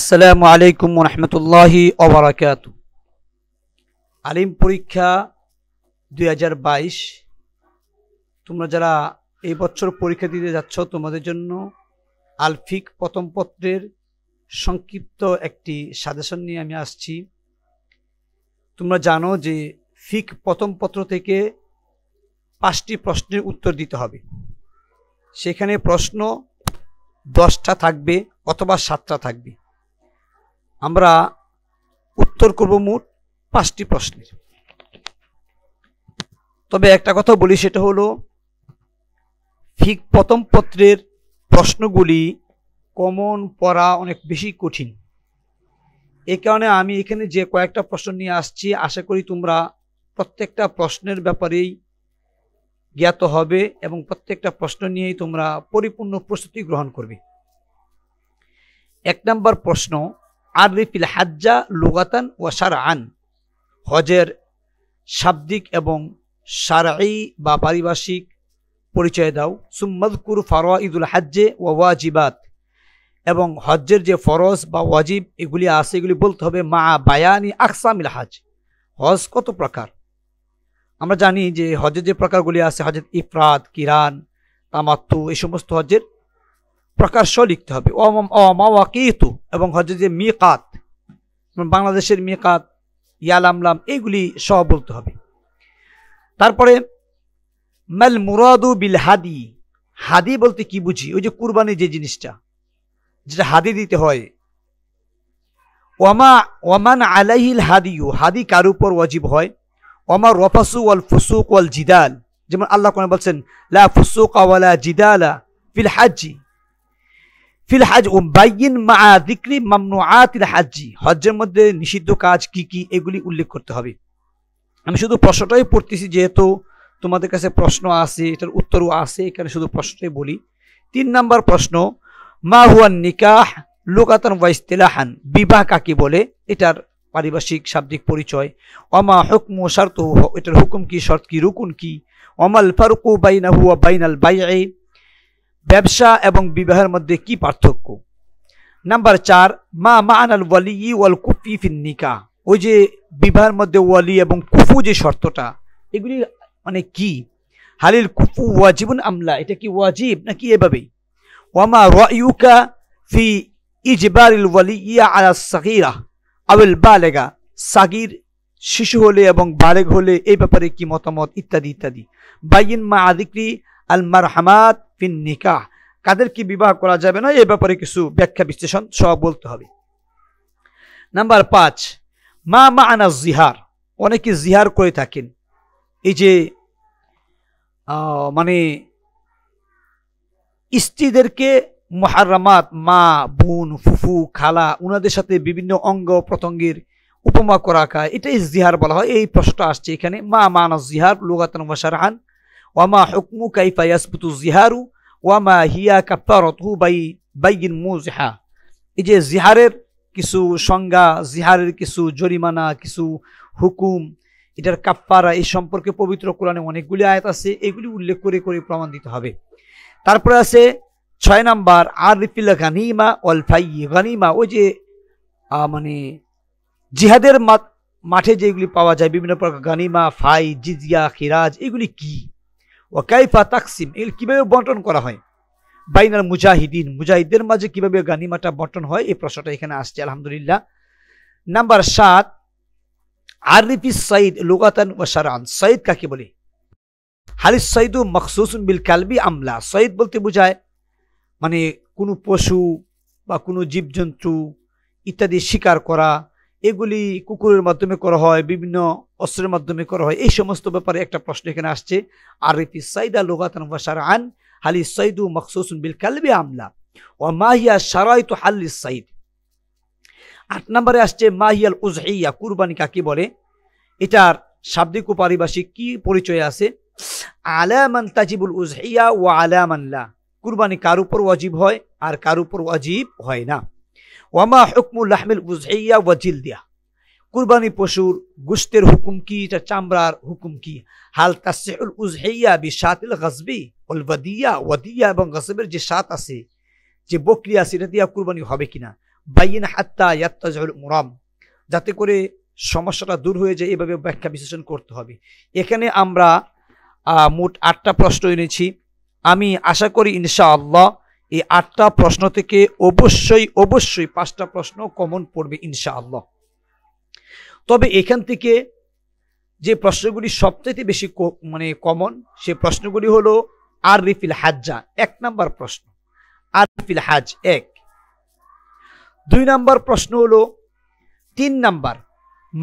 আসসালামু আলাইকুম রহমতুল্লাহি ওবরাকাত আলিম পরীক্ষা দুই তোমরা যারা এই বছর পরীক্ষা দিতে যাচ্ছ তোমাদের জন্য আলফিক প্রথম পত্রের সংক্ষিপ্ত একটি সাজেশন নিয়ে আমি আসছি তোমরা জানো যে ফিক প্রথম পত্র থেকে পাঁচটি প্রশ্নের উত্তর দিতে হবে সেখানে প্রশ্ন দশটা থাকবে অথবা সাতটা থাকবে আমরা উত্তর করব মোট পাঁচটি প্রশ্নের তবে একটা কথা বলি সেটা হলো ঠিক প্রথম পত্রের প্রশ্নগুলি কমন পড়া অনেক বেশি কঠিন এ কারণে আমি এখানে যে কয়েকটা প্রশ্ন নিয়ে আসছি আশা করি তোমরা প্রত্যেকটা প্রশ্নের ব্যাপারেই জ্ঞাত হবে এবং প্রত্যেকটা প্রশ্ন নিয়েই তোমরা পরিপূর্ণ প্রস্তুতি গ্রহণ করবে এক নম্বর প্রশ্ন আরিফিল হাজ্জা লুগাতান ও সার আন হজের শাব্দিক এবং সারাই বা পারিভাষিক পরিচয় দাও সুম্মদকুর ফারোয়া ঈদুল হাজ্জে ও ওয়াজিবাত এবং হজ্জের যে ফরজ বা ওয়াজিব এগুলি আছে এগুলি বলতে হবে মা বায়ানি আকসামিল হাজ হজ কত প্রকার আমরা জানি যে হজের যে প্রকারগুলি আছে হজের ইফরাত কিরান তামাত্তু এই সমস্ত হজের প্রকাশ্য লিখতে হবে অমাওয়াকিতু এবং হজে যে মিকাত বাংলাদেশের মিকাত ইয়ালামলাম এইগুলি সহ বলতে হবে তারপরে মেল মুরাদু বিল হাদি হাদি বলতে কি বুঝি ওই যে কুরবানি যে জিনিসটা যেটা হাদি দিতে হয় ওমা ওমান আলাইহিল হাদিউ হাদি কার উপর ওয়াজিব হয় ওমা রফাসু ওয়াল ফুসুক ওয়াল জিদাল যেমন আল্লাহ কোন বলছেন লা ফুসুক ওয়ালা জিদালা ফিল হাজি ফিল হাজ উম্বাইন মা দিক্রি মামনু আতিল হাজি হজ্জের মধ্যে নিষিদ্ধ কাজ কি কি এগুলি উল্লেখ করতে হবে আমি শুধু প্রশ্নটাই পড়তেছি যেহেতু তোমাদের কাছে প্রশ্ন আছে এটার উত্তরও আছে এখানে শুধু প্রশ্নটাই বলি তিন নাম্বার প্রশ্ন মা হুয়ান নিকাহ লোকাতন তেলাহান বিবাহ কাকে বলে এটার পারিভাষিক শাব্দিক পরিচয় অমা হুকম শর্ত এটার হুকুম কি শর্ত কি রুকুন কি অমাল ফারুকু বাইনা হুয়া বাইনাল বাই ব্যবসা এবং বিবাহের মধ্যে কি পার্থক্য নাম্বার চার মা মা আনাল ওয়ালি ই ওয়াল কুফি নিকা ওই যে বিবাহের মধ্যে ওয়ালি এবং কুফু যে শর্তটা এগুলি মানে কি হালিল কুফু ওয়াজিবুন আমলা এটা কি ওয়াজিব নাকি এভাবেই ওয়ামা রয়ুকা ফি ইজবারিল ওয়ালি ইয়া আলা সাকিরা বা বালেগা সাগির শিশু হলে এবং বারেক হলে এই ব্যাপারে কি মতামত ইত্যাদি ইত্যাদি বাইন মা আদিক্রি আল মারহামাত ফিন নিকাহ কি বিবাহ করা যাবে না এ ব্যাপারে কিছু ব্যাখ্যা বিশ্লেষণ সব বলতে হবে নাম্বার পাঁচ মা মা আনা জিহার অনেকে জিহার করে থাকেন এই যে মানে স্ত্রীদেরকে মহারামাত মা বোন ফুফু খালা ওনাদের সাথে বিভিন্ন অঙ্গ প্রত্যঙ্গের উপমা করা কায় এটাই জিহার বলা হয় এই প্রশ্নটা আসছে এখানে মা আনা জিহার লোকাতন ভাষার আন ওয়ামা হুকমু কাইফা ইয়াসবুতু জিহারু ওয়ামা হিয়া হু বাই বাইগিন মুজহা এই যে জিহারের কিছু সংজ্ঞা জিহারের কিছু জরিমানা কিছু হুকুম এটার কাপ্পারা এই সম্পর্কে পবিত্র কোরআনে অনেকগুলি আয়াত আছে এগুলি উল্লেখ করে করে প্রমাণ দিতে হবে তারপরে আছে ছয় নাম্বার আর রিফিল গানিমা অল ফাই গানিমা ওই যে মানে জিহাদের মাঠে যেগুলি পাওয়া যায় বিভিন্ন প্রকার গানিমা ফাই জিজিয়া খিরাজ এগুলি কী ও কাইফা তাকসিম এগুলো কীভাবে বন্টন করা হয় বাইনার মুজাহিদিন মুজাহিদের মাঝে কীভাবে গানিমাটা বন্টন হয় এই প্রশ্নটা এখানে আসছে আলহামদুলিল্লাহ নাম্বার সাত আরিফি সঈদ লুগাতান ও সারান সঈদ কাকে বলে হারিস সঈদু মখসুসুন বিল কালবি আমলা সঈদ বলতে বোঝায় মানে কোনো পশু বা কোনো জীবজন্তু ইত্যাদি শিকার করা এগুলি কুকুরের মাধ্যমে করা হয় বিভিন্ন অস্ত্রের মাধ্যমে করা হয় এই সমস্ত ব্যাপারে একটা প্রশ্ন এখানে আসছে আর রিফি সাইদা লোগাতন সার আন হালি সৈদু মকসুস বিল কালবি আমলা ও মাহিয়া সারাই তো হাল্লি সাইদ আট নম্বরে আসছে মাহিয়াল উজহাইয়া কুরবানি কাকে বলে এটার শাব্দিক ও কি পরিচয় আছে আলামান তাজিবুল উজহাইয়া ও আলামান্লা কুরবানি কার উপর ওয়াজিব হয় আর কার উপর ওয়াজিব হয় না ওয়ামা হুকমুল লাহমিল বুজহিয়া ওয়াজিল দিয়া কুরবানি পশুর গুস্তের হুকুম কি এটা চামড়ার হুকুম কি হাল তাসিহুল উজহিয়া বি শাতিল গজবি ওল ওয়াদিয়া ওয়াদিয়া এবং গজবের যে সাত আছে যে বকরি আছে এটা দিয়া কুরবানি হবে কিনা বাইন হাত্তা ইয়াত্তাজহুল মুরাম যাতে করে সমস্যাটা দূর হয়ে যায় এভাবে ব্যাখ্যা বিশ্লেষণ করতে হবে এখানে আমরা মোট আটটা প্রশ্ন এনেছি আমি আশা করি ইনশাআল্লাহ এই আটটা প্রশ্ন থেকে অবশ্যই অবশ্যই পাঁচটা প্রশ্ন কমন পড়বে ইনশাআল্লাহ তবে এখান থেকে যে প্রশ্নগুলি সবচেয়ে বেশি মানে কমন সে প্রশ্নগুলি হলো রিফিল হাজ্জা এক নাম্বার প্রশ্ন আর রিফিল হাজ এক দুই নাম্বার প্রশ্ন হলো তিন নাম্বার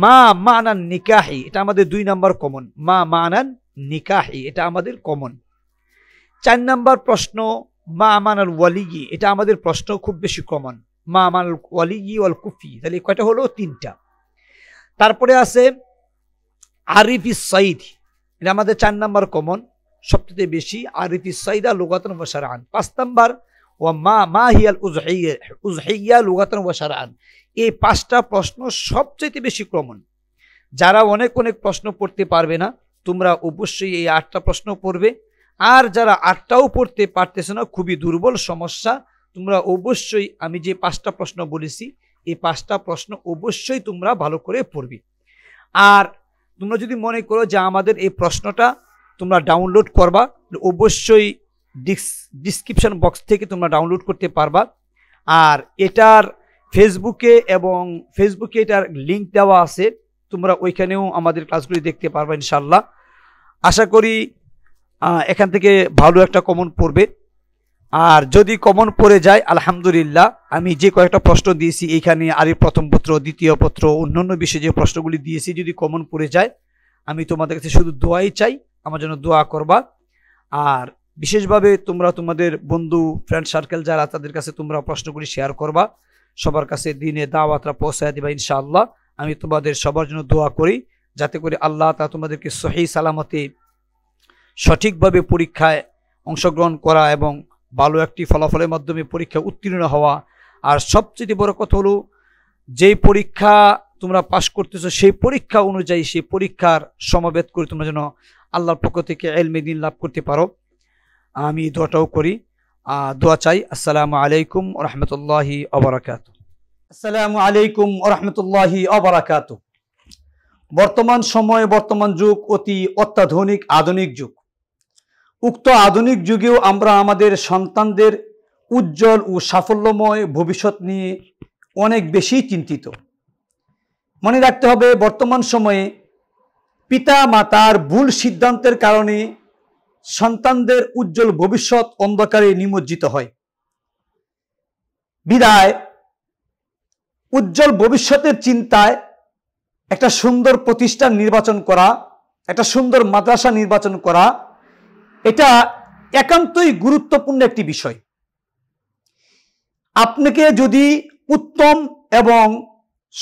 মা মানান নিকাহি এটা আমাদের দুই নাম্বার কমন মা মানান নিকাহি এটা আমাদের কমন চার নাম্বার প্রশ্ন মা আমানাল ওয়ালিগি এটা আমাদের প্রশ্ন খুব বেশি কমন মা আমানাল ওয়ালিগি ওয়াল কুফি তাহলে কয়টা হলো তিনটা তারপরে আছে আরিফি সঈদ এটা আমাদের চার নাম্বার কমন সবচেয়ে বেশি সঈদ আর লুগাতন ওয়াশারান পাঁচ নাম্বার ও মা মা হিয়াল উজহাইয়া উজহাইয়া লুগাতন ওয়াশারান এই পাঁচটা প্রশ্ন সবচেয়ে বেশি কমন যারা অনেক অনেক প্রশ্ন পড়তে পারবে না তোমরা অবশ্যই এই আটটা প্রশ্ন পড়বে আর যারা আটটাও পড়তে পারতেছে না খুবই দুর্বল সমস্যা তোমরা অবশ্যই আমি যে পাঁচটা প্রশ্ন বলেছি এই পাঁচটা প্রশ্ন অবশ্যই তোমরা ভালো করে পড়বি আর তোমরা যদি মনে করো যে আমাদের এই প্রশ্নটা তোমরা ডাউনলোড করবা অবশ্যই ডিস ডিসক্রিপশান বক্স থেকে তোমরা ডাউনলোড করতে পারবা আর এটার ফেসবুকে এবং ফেসবুকে এটার লিঙ্ক দেওয়া আছে তোমরা ওইখানেও আমাদের ক্লাসগুলি দেখতে পারবা ইনশাল্লাহ আশা করি এখান থেকে ভালো একটা কমন পড়বে আর যদি কমন পড়ে যায় আলহামদুলিল্লাহ আমি যে কয়েকটা প্রশ্ন দিয়েছি এইখানে আরে প্রথম পত্র দ্বিতীয় পত্র অন্যান্য বিষয়ে যে প্রশ্নগুলি দিয়েছি যদি কমন পড়ে যায় আমি তোমাদের কাছে শুধু দোয়াই চাই আমার জন্য দোয়া করবা আর বিশেষভাবে তোমরা তোমাদের বন্ধু ফ্রেন্ড সার্কেল যারা তাদের কাছে তোমরা প্রশ্নগুলি শেয়ার করবা সবার কাছে দিনে দাওয়াতরা পৌঁছায় দেবা ইনশাআল্লাহ আমি তোমাদের সবার জন্য দোয়া করি যাতে করে আল্লাহ তা তোমাদেরকে সহি সালামতে সঠিকভাবে পরীক্ষায় অংশগ্রহণ করা এবং ভালো একটি ফলাফলের মাধ্যমে পরীক্ষা উত্তীর্ণ হওয়া আর সবচেয়ে বড় কথা হলো যেই পরীক্ষা তোমরা পাশ করতেছো সেই পরীক্ষা অনুযায়ী সেই পরীক্ষার সমাবেত করে তোমরা যেন আল্লাহর পক্ষ থেকে এলমে দিন লাভ করতে পারো আমি দোয়াটাও করি দোয়া চাই আসসালামু আলাইকুম রহমতুল্লাহি অবরাকাত আসসালামু আলাইকুম রহমতুল্লাহি অবরাকাত বর্তমান সময়ে বর্তমান যুগ অতি অত্যাধুনিক আধুনিক যুগ উক্ত আধুনিক যুগেও আমরা আমাদের সন্তানদের উজ্জ্বল ও সাফল্যময় ভবিষ্যৎ নিয়ে অনেক বেশি চিন্তিত মনে রাখতে হবে বর্তমান সময়ে পিতা মাতার ভুল সিদ্ধান্তের কারণে সন্তানদের উজ্জ্বল ভবিষ্যৎ অন্ধকারে নিমজ্জিত হয় বিদায় উজ্জ্বল ভবিষ্যতের চিন্তায় একটা সুন্দর প্রতিষ্ঠান নির্বাচন করা একটা সুন্দর মাদ্রাসা নির্বাচন করা এটা একান্তই গুরুত্বপূর্ণ একটি বিষয় আপনাকে যদি উত্তম এবং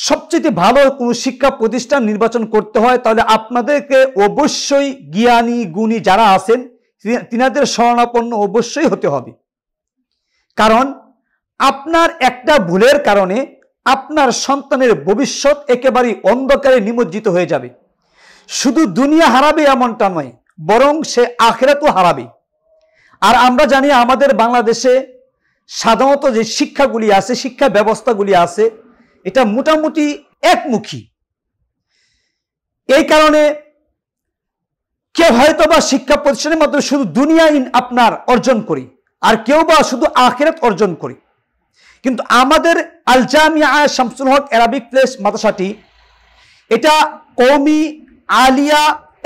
সবচেয়ে ভালো কোনো শিক্ষা প্রতিষ্ঠান নির্বাচন করতে হয় তাহলে আপনাদেরকে অবশ্যই জ্ঞানী গুণী যারা আছেন তিনাদের শরণাপন্ন অবশ্যই হতে হবে কারণ আপনার একটা ভুলের কারণে আপনার সন্তানের ভবিষ্যৎ একেবারেই অন্ধকারে নিমজ্জিত হয়ে যাবে শুধু দুনিয়া হারাবে এমনটা নয় বরং সে আখেরাতও হারাবে আর আমরা জানি আমাদের বাংলাদেশে সাধারণত যে শিক্ষাগুলি আছে শিক্ষা ব্যবস্থাগুলি আছে এটা মোটামুটি একমুখী এই কারণে কেউ হয়তো বা শিক্ষা প্রতিষ্ঠানের মাধ্যমে শুধু দুনিয়া আপনার অর্জন করি আর কেউ বা শুধু আখেরাত অর্জন করি কিন্তু আমাদের আলজামিয়া শামসুল হক অ্যারাবিক প্লেস মাদ্রাসাটি এটা কৌমি আলিয়া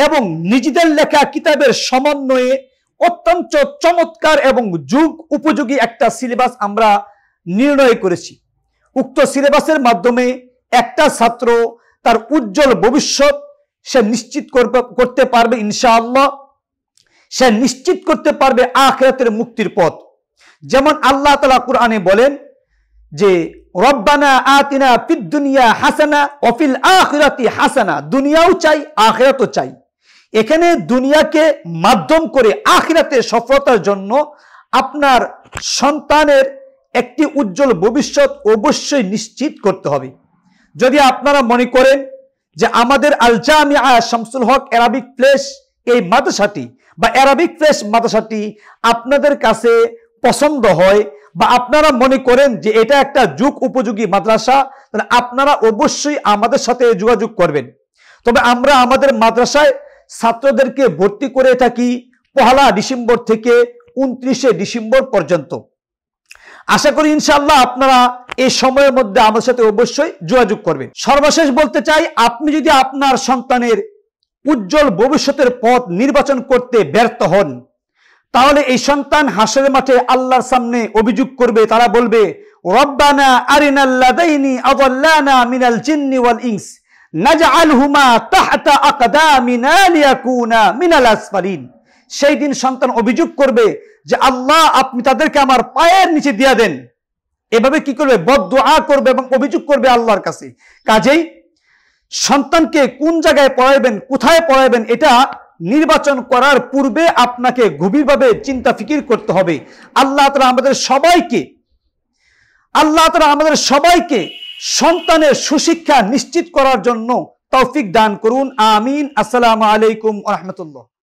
এবং নিজেদের লেখা কিতাবের সমন্বয়ে অত্যন্ত চমৎকার এবং যুগ উপযোগী একটা সিলেবাস আমরা নির্ণয় করেছি উক্ত সিলেবাসের মাধ্যমে একটা ছাত্র তার উজ্জ্বল ভবিষ্যৎ সে নিশ্চিত করতে পারবে ইনশাআল্লাহ সে নিশ্চিত করতে পারবে আখরাতের মুক্তির পথ যেমন আল্লাহ তালা কুরআনে বলেন যে রব্বানা আতিনা পিদ দুনিয়া হাসানা অফিল আখরাতি হাসানা দুনিয়াও চাই আখরাতও চাই এখানে দুনিয়াকে মাধ্যম করে আখরাতে সফলতার জন্য আপনার সন্তানের একটি উজ্জ্বল ভবিষ্যৎ অবশ্যই নিশ্চিত করতে হবে যদি আপনারা মনে করেন যে আমাদের আল আয়া শামসুল হক অ্যারাবিক প্লেস এই মাদ্রাসাটি বা অ্যারাবিক প্লেস মাদ্রাসাটি আপনাদের কাছে পছন্দ হয় বা আপনারা মনে করেন যে এটা একটা যুগ উপযোগী মাদ্রাসা তাহলে আপনারা অবশ্যই আমাদের সাথে যোগাযোগ করবেন তবে আমরা আমাদের মাদ্রাসায় ছাত্রদেরকে ভর্তি করে থাকি পহলা ডিসেম্বর থেকে উনত্রিশে ডিসেম্বর পর্যন্ত আশা করি ইনশাল্লাহ আপনারা এই সময়ের মধ্যে আমার সাথে অবশ্যই যোগাযোগ করবেন সর্বশেষ বলতে চাই আপনি যদি আপনার সন্তানের উজ্জ্বল ভবিষ্যতের পথ নির্বাচন করতে ব্যর্থ হন তাহলে এই সন্তান হাসের মাঠে আল্লাহর সামনে অভিযোগ করবে তারা বলবে রব্বানা আরিনাল্লাদাইনি আদাল্লানা মিনাল জিন্নি ওয়াল ইংস সেই দিন সন্তান অভিযোগ করবে যে আল্লাহ আপনি তাদেরকে আমার পায়ের নিচে দিয়া দেন এভাবে কি করবে বদোয়া করবে এবং অভিযোগ করবে আল্লাহর কাছে কাজেই সন্তানকে কোন জায়গায় পড়াইবেন কোথায় পড়াইবেন এটা নির্বাচন করার পূর্বে আপনাকে গভীরভাবে চিন্তা ফিকির করতে হবে আল্লাহ তারা আমাদের সবাইকে আল্লাহ তারা আমাদের সবাইকে সন্তানের সুশিক্ষা নিশ্চিত করার জন্য তৌফিক দান করুন আমিন আসসালামু আলাইকুম রহমতুল্লাহ